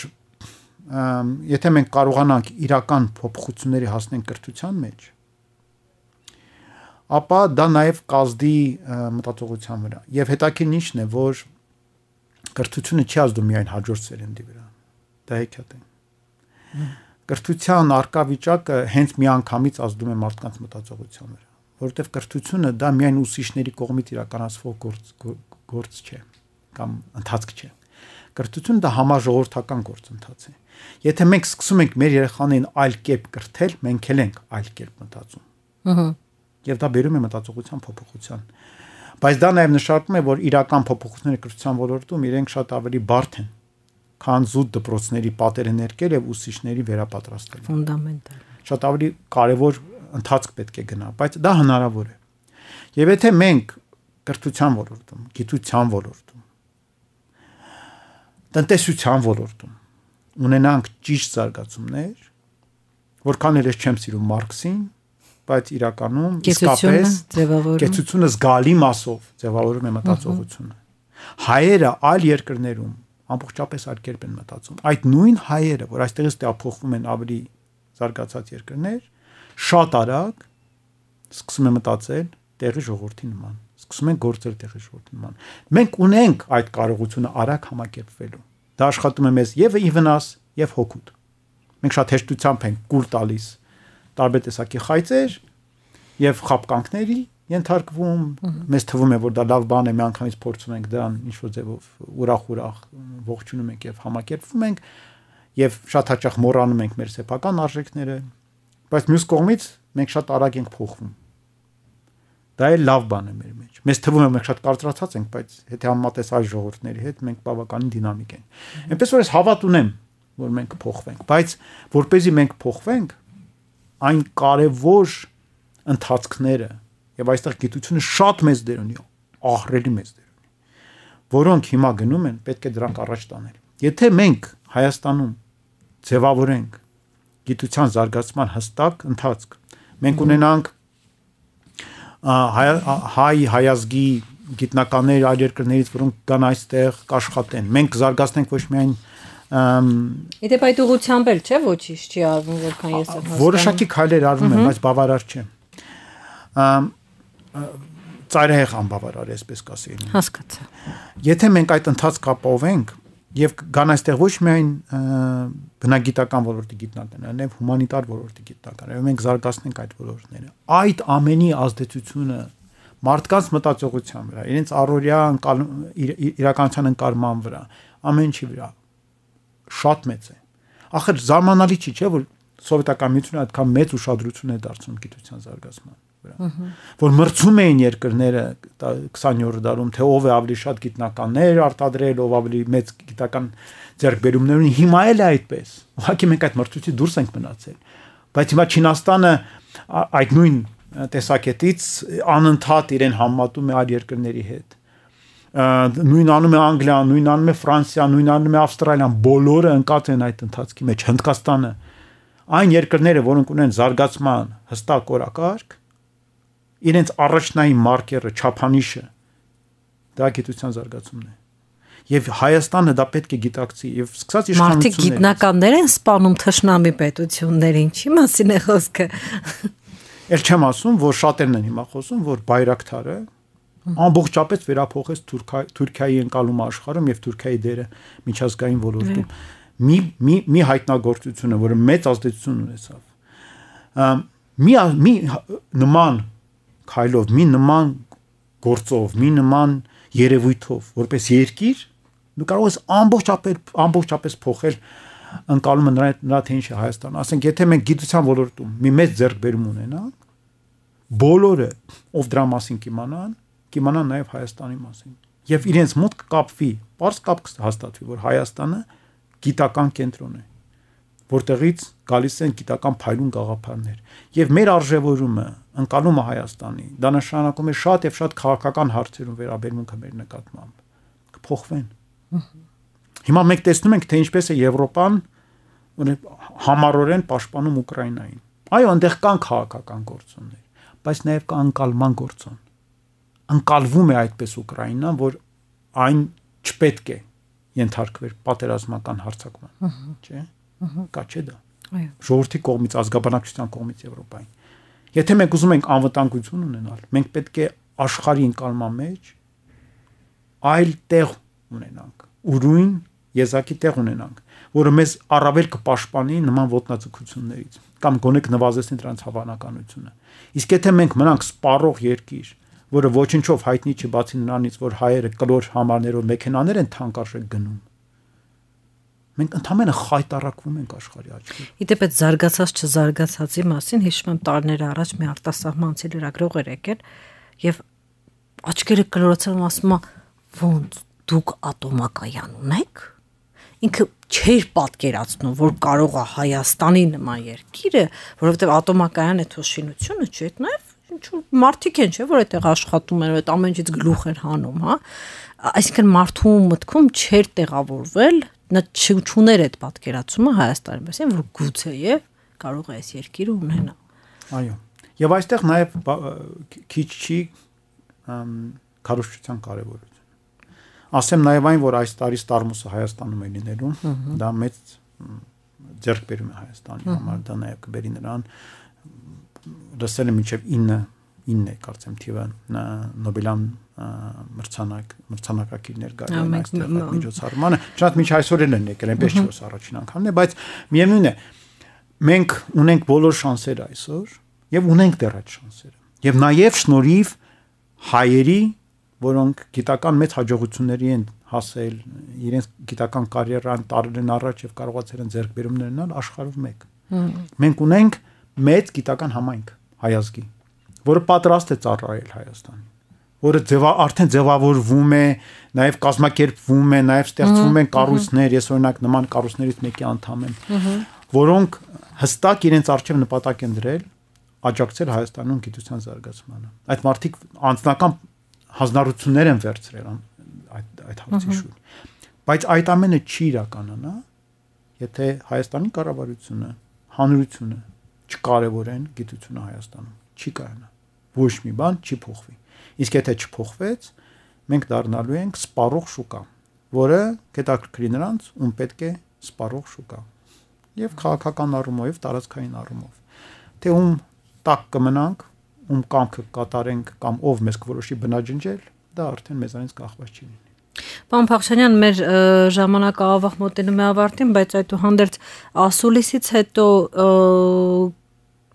եթե մենք կարողանանք իրական փոփոխությունների հասնել կրթության մեջ, ապա դա նաև կազդի մտածողության վրա։ Եվ հետաքին ինչն է, որ կրթությունը չի ազդում միայն հաջորդ սերնդի վրա։ Դա հեքիաթ է։ Կրթության արկավիճակը հենց միանգամից ազդում է մարդկանց մտածողության վրա, որովհետև կրթությունը դա միայն ուսուցիչների կողմից իրականացվող գործ գործ չէ կամ ընթացք չէ։ Կրթությունը դա համաժողովրդական գործընթաց է։ Եթե մենք սկսում ենք մեր երեխաներին այլ կերպ կրթել, մենք էլ ենք այլ կերպ մտածում։ Ահա եւ դա բերում է մտածողության փոփոխության։ Բայց դա նաեւ նշանակում է, որ իրական փոփոխությունները կրթության ոլորտում իրենք շատ ավելի բարդ են, քան զուտ դպրոցների պատերը ներկել եւ ուսուցիչների վերապատրաստել։ Ֆունդամենտալ։ Շատ ավելի կարեւոր ընթացք պետք է գնա, բայց դա հնարավոր է։ Եվ եթե մենք կրթության ոլորտում, գիտության ոլորտում, տնտեսության ոլորտում ունենանք ճիշտ զարգացումներ, որքան էլ ես չեմ սիրում Մարքսին, բայց իրականում իսկապես կեցությունը զգալի մասով ձևավորում է մտածողությունը։ Հայերը այլ երկրներում ամբողջապես այլ կերպ են մտածում։ Այդ նույն հայերը, որ այստեղից տեղափոխվում են ավելի զարգացած երկրներ, շատ արագ սկսում են մտածել տեղի ժողովրդի նման, սկսում են գործել տեղի ժողովրդի նման։ Մենք ունենք այդ կարողությունը արագ համակերպվելու։ Դա աշխատում է մեզ եւ ի վնաս, եւ հոգուտ։ Մենք շատ հեշտությամբ ենք կուր տալիս տարբեր տեսակի խայծեր եւ խապկանքների ենթարկվում։ Մեզ թվում է, որ դա լավ բան է, միանգամից փորձում ենք դրան ինչ որ ձևով ուրախ-ուրախ ողջունում ենք եւ համակերպվում ենք եւ շատ հաճախ մոռանում ենք մեր սեփական արժեքները, բայց մյուս կողմից մենք շատ արագ ենք փոխվում։ Դա էլ լավ բան է մեր մեջ։ Մեզ թվում է մենք շատ կարծրացած ենք, բայց եթե համատես այլ ժողովուրդների հետ մենք բավականին դինամիկ ենք։ Էնպես որ ես հավատ ունեմ, որ մենք փոխվենք, բայց որ เป զի մենք փոխվենք, այն կարևոր ընթացքները եւ այստեղ գիտությունը շատ մեծ դեր ունի, ահռելի մեծ դեր ունի, որոնք հիմա գնում են, պետք է դրանք առաջ տանել։ Եթե մենք Հայաստանում ձևավորենք գիտության զարգացման հստակ ընթացք, մենք ունենանք հայ հայ հայազգի գիտնականներ այլ երկրներից, որոնք կան այստեղ, կաշխատեն։ Մենք զարգացնենք ոչ միայն Եթե այդ ուղությամբ էլ չէ ոչինչ չի արվում, որքան ես հասկանում։ Որոշակի քայլեր արվում են, բայց բավարար չէ։ Ծայրահեղ անբավարար է, այսպես կասեին։ Հասկացա։ Եթե մենք այդ ընթացք ապահովենք, եւ կան այստեղ ոչ միայն բնագիտական ոլորտի գիտնականներ, այլև հումանիտար ոլորտի գիտնականներ, եւ մենք զարգացնենք այդ ոլորտները։ Այդ ամենի ազդեցությունը մարդկանց մտածողության վրա, իրենց առօրյա իրականության ընկալման վրա, ամեն ինչի վրա շատ մեծ է։ Ախր զարմանալի չի, չէ՞ որ սովետական միությունը այդքան մեծ ուշադրություն է դարձնում գիտության զարգացման վրա։ Որ մրցում էին երկրները 20-րդ դարում, թե ով է ավելի շատ գիտնականներ արտադրել, ով ավելի մեծ գիտական ձեռքբերումներ ունի։ Հիմա էլ է այդպես։ Ուղղակի մենք այդ մրցույթից դուրս ենք մնացել։ Բայց հիմա Չինաստանը այդ նույն տեսակետից անընդհատ իրեն համատում է այլ երկրների հետ նույնն անում է Անգլիան, նույնն անում է Ֆրանսիան, նույնն անում է Ավստրալիան, բոլորը ընկած են այդ ընթացքի մեջ, Հնդկաստանը։ Այն երկրները, որոնք ունեն զարգացման հստակ օրակարգ, իրենց առաջնային մարկերը, չափանիշը դա գիտության զարգացումն է։ Եվ Հայաստանը դա պետք է գիտակցի եւ սկսած իշխանությունները։ Մարդիկ գիտնականներ են սպանում թշնամի պետություններ, ինչի մասին է խոսքը։ Էլ չեմ ասում, որ շատերն են հիմա խոսում, որ բայրակթարը ամբողջապես վերափոխեց Թուրքիայի ընկալումը աշխարհում եւ Թուրքիայի դերը միջազգային ոլորտում։ Մի մի մի հայտնագործությունը, որը մեծ ազդեցություն ունեցավ։ Մի մի նման քայլով, մի նման գործով, մի նման երևույթով, որպես երկիր դու կարող ես ամբողջապես ամբողջապես փոխել ընկալումը նրա նրա թե ինչ է Հայաստանը։ Ասենք, եթե մենք գիտության ոլորտում մի մեծ ձեռքբերում ունենանք, բոլորը ով դրա մասին կիմանան, կիմանան նաև Հայաստանի մասին եւ իրենց մոտ կկապվի, པարս կապ կհաստատվի, որ Հայաստանը գիտական կենտրոն է, որտեղից գալիս են գիտական փայլուն գաղափարներ։ Եվ մեր արժևորումը ընկալում է Հայաստանի։ Դա նշանակում է շատ եւ շատ քաղաքական հարցերում վերաբերմունքը մեր նկատմամբ կփոխվեն։ Հիմա մենք տեսնում ենք, թե ինչպես է Եվրոպան համառորեն պաշտպանում Ուկրաինային։ Այո, այնտեղ կան քաղաքական գործոններ, բայց նաեւ կան անկալման գործոն ընկալվում է այդպես Ուկրաինան, որ այն չպետք է ենթարկվեր պատերազմական հարցակման, չէ՞։ Կա չէ դա։ Այո։ Ժողովրդի կողմից, ազգաբանակության կողմից Եվրոպային։ Եթե մենք ուզում ենք անվտանգություն ունենալ, մենք պետք է աշխարհի ընկալման մեջ այլ տեղ ունենանք, ուրույն եզակի տեղ ունենանք, որը մեզ առավել կպաշտպանի նման ոտնածություններից կամ գոնեք նվազեցնի դրանց հավանականությունը։ Իսկ եթե մենք մնանք սպառող երկիր, որը ոչնչով հայտնի չի բացի նրանից, որ հայերը կլոր համարներով մեքենաներ են թանկարժեք գնում։ Մենք ընդամենը խայտարակվում ենք աշխարհի աչքում։ Իդեպ այդ զարգացած չզարգացածի մասին հիշում եմ տարիներ առաջ մի արտասահմանցի լրագրող էր եկել եւ աչքերը կլորացավ ասում է ոնց դուք ատոմակայան ունեք ինքը չէր պատկերացնում, որ կարող է Հայաստանի նման երկիրը, որովհետև ատոմակայան է թոշինությունը, չէ՞, այդ նաև ինչ մարդիկ են, չէ՞, որ այդտեղ աշխատում են, այդ ամենից գլուխ էր հանում, հա։ Այսինքն մարդու մտքում չէր տեղավորվել, նա չուներ այդ պատկերացումը Հայաստանի մասին, որ գուցե եւ կարող է այս երկիրը ունենա։ Այո։ Եվ այստեղ նաեւ քիչ չի քարոշչության կարևորությունը։ Ասեմ նաեւ այն, որ այս տարի Ստարմուսը Հայաստանում է լինելու, դա մեծ ձեռք բերում է Հայաստանի համար, դա նաեւ կբերի նրան դասել եմ մինչև 9 9 է կարծեմ թիվը Նոբելյան մրցանակ մրցանակակիրներ գալու այստեղ միջոցառմանը շատ միջ այսօր են եկել այնպես չէ որ առաջին անգամն է բայց միևնույն է մենք ունենք բոլոր շանսերը այսօր եւ ունենք դեռ այդ շանսերը եւ նաեւ շնորհիվ հայերի որոնք գիտական մեծ հաջողությունների են հասել իրենց գիտական կարիերան տարել են առաջ եւ կարողացել են ձեռքբերումներ ունենալ աշխարհով մեկ մենք ունենք մեծ գիտական համայնք հայազգի, որը պատրաստ է ծառայել Հայաստանին, որը ձևա արդեն ձևավորվում է, նաև կազմակերպվում է, նաև ստեղծվում են կառույցներ, ես օրինակ նման կառույցներից մեկի անդամ եմ, որոնք հստակ իրենց արժեվ նպատակ են դրել աջակցել Հայաստանում գիտության զարգացմանը։ Այդ մարդիկ անձնական հանձնարարություններ են վերցրել այդ այդ հարցի շուրջ։ Բայց այդ ամենը չի իրականանա, եթե Հայաստանի կառավարությունը, հանրությունը չկարևորեն գիտությունը Հայաստանում։ Չի կարողանա։ Ոչ մի բան չի փոխվի։ Իսկ եթե չփոխվեց, մենք դառնալու ենք սպառող շուկա, որը կետակրկրի նրանց, ում պետք է սպառող շուկա։ Եվ քաղաքական առումով, եւ տարածքային առումով։ Թե ում տակ կմնանք, ում կամքը կատարենք կամ ով մեզ կորոշի բնաջնջել, դա արդեն մեզանից կախված չի լինի։ Պարոն Փախշանյան, մեր ժամանակը ավաղ մոտենում է ավարտին, բայց այդուհանդերձ ասուլիսից հետո և,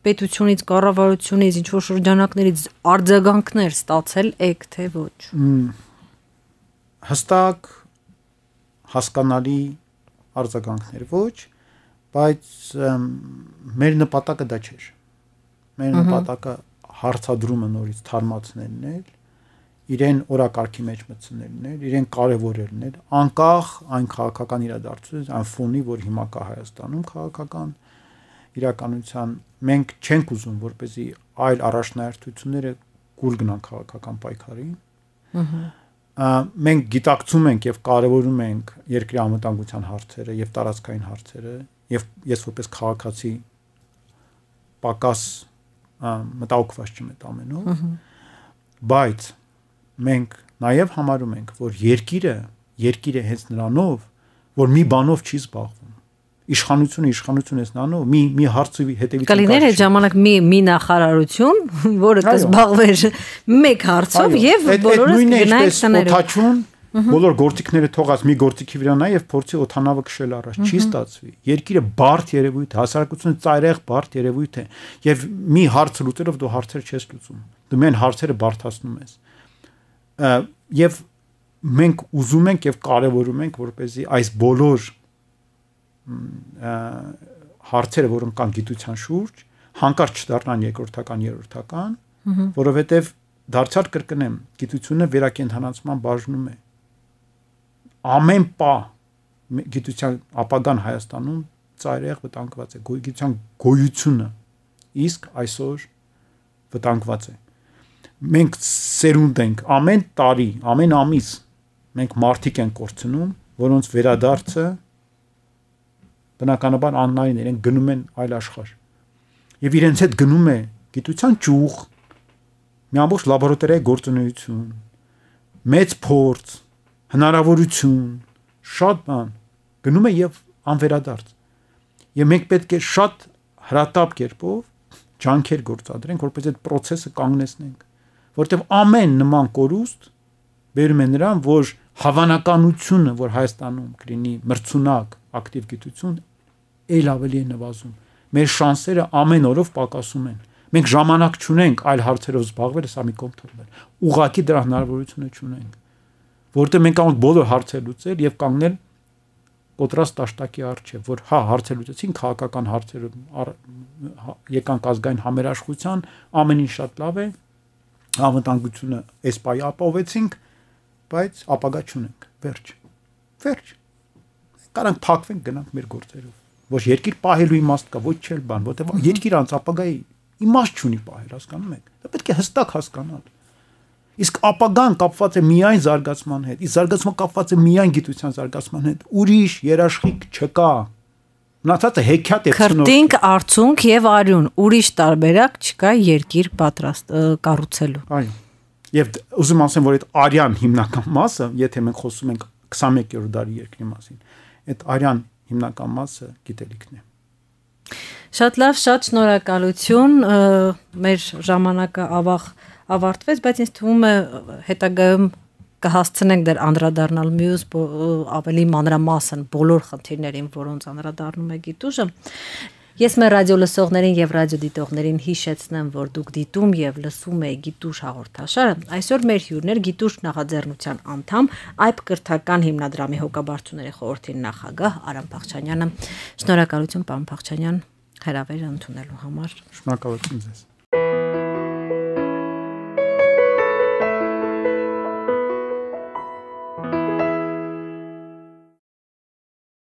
պետությունից, կառավարությունից, ինչ որ շրջանակներից արձագանքներ ստացել եք, թե ոչ։ Հստակ հասկանալի արձագանքներ ոչ, բայց մեր նպատակը դա չէր։ Մեր նպատակը հարցադրումը նորից թարմացնելն էր, իրեն օրակարգի մեջ մտցնելն էր, իրեն կարևորելն էր, անկախ այն քաղաքական իրադարձությունից, այն ֆոնի, որ հիմա կա Հայաստանում քաղաքական իրականության մենք չենք ուզում որպեսզի այլ առաջնահերթությունները գուլ գնան քաղաքական պայքարին։ Ահա մենք գիտակցում ենք եւ կարեւորում ենք երկրի անվտանգության հարցերը եւ տարածքային հարցերը եւ ես որպես քաղաքացի պակաս մտահոգված չեմ այդ ամենով։ Բայց մենք նաեւ համարում ենք, որ երկիրը, երկիրը հենց նրանով, որ մի բանով չի զբաղվում իշխանությունը իշխանություն ես նանո մի մի հարցի հետևից կլիներ այդ ժամանակ մի մի նախարարություն որը կզբաղվեր մեկ հարցով եւ բոլորը գնային տներով օթաչուն բոլոր գործիքները թողած մի գործիքի վրա նա եւ փորձի օթանավը քշել առաջ չի ստացվի երկիրը բարդ երևույթ հասարակությունը ծայրեղ բարդ երևույթ է եւ մի հարց լուծելով դու հարցեր չես լուծում դու մեն հարցերը բարդացնում ես եւ մենք ուզում ենք եւ կարեւորում ենք որպեսզի այս բոլոր հարցերը, որոնք կան գիտության շուրջ, հանկարծ չդառնան երկրորդական, երրորդական, որովհետև դարձյալ կրկնեմ, գիտությունը վերակենդանացման բաժնում է։ Ամեն պա գիտության ապագան Հայաստանում ծայրեղ վտանգված է, գիտության գոյությունը իսկ այսօր վտանգված է։ Մենք սերունդ ենք ամեն տարի, ամեն ամիս մենք մարտիկ են կորցնում, որոնց վերադարձը բնականաբար աննային իրենք գնում են այլ աշխարհ։ Եվ իրենց հետ գնում է գիտության ճյուղ, մի ամբողջ լաբորատորիայի գործունեություն, մեծ փորձ, հնարավորություն, շատ բան գնում է եւ անվերադարձ։ Եվ մենք պետք է շատ հրատապ կերպով ջանքեր գործադրենք, որպես այդ process-ը կանգնեցնենք, որտեղ ամեն նման կորուստ բերում է նրան, որ հավանականությունը, որ Հայաստանում կլինի մրցունակ ակտիվ գիտություն, ել ավելի է նվազում։ Մեր շանսերը ամեն օրով պակասում են։ Մենք ժամանակ չունենք այլ հարցերով զբաղվել, սա մի կողմ թողնել։ Ուղղակի դրա հնարավորությունը չունենք, որտեղ մենք կարող ենք բոլոր հարցերը լուծել եւ կանգնել կոտրած տաշտակի արժե, որ հա հարցը լուծեցին քաղաքական հարցերը հա, եկանք ազգային համերաշխության, ամեն ինչ շատ լավ է, անվտանգությունը այս պայ ապահովեցինք, բայց ապագա չունենք, վերջ։ Վերջ։ Կարանք փակվենք գնանք մեր գործերով ոչ երկիր պահելու իմաստ կա, ոչ չել բան, որտեվ երկիր անցապագայի իմաստ չունի պահել, հասկանում եք։ Դա պետք է հստակ հասկանալ։ Իսկ ապագան կապված է միայն զարգացման հետ։ Իսկ զարգացումը կապված է միայն գիտության զարգացման հետ։ Ուրիշ երաշխիք չկա։ Մնացածը հեքիաթ է ցնորը։ Քրտինք, արցունք եւ արյուն, ուրիշ տարբերակ չկա երկիր պատրաստ կառուցելու։ Այո։ Եվ ուզում ասեմ, որ այդ արյան հիմնական մասը, եթե մենք խոսում ենք 21-րդ դարի երկրի մասին, այդ արյան հիմնական մասը գիտելիքն է։ Շատ լավ, շատ շնորհակալություն։ Մեր ժամանակը ավաղ ավարտվեց, բայց ինձ թվում է հետագայում կհասցնենք դեր անդրադառնալ մյուս ավելի մանրամասն բոլոր խնդիրներին, որոնց անդրադառնում է գիտուժը։ Ես մեր ռադիո լսողներին եւ ռադիո դիտողներին հիշեցնեմ, որ դուք դիտում եւ լսում եք Գիտուշ հաղորդաշարը։ Այսօր մեր հյուրն էր Գիտուշ նախաձեռնության անդամ ԱԻՊ կրթական հիմնադրամի հոգաբարձուների խորհրդի նախագահ Արամ Փախչանյանը։ Շնորհակալություն, պարոն Փախչանյան, հրավեր ընդունելու համար։ Շնորհակալություն ձեզ։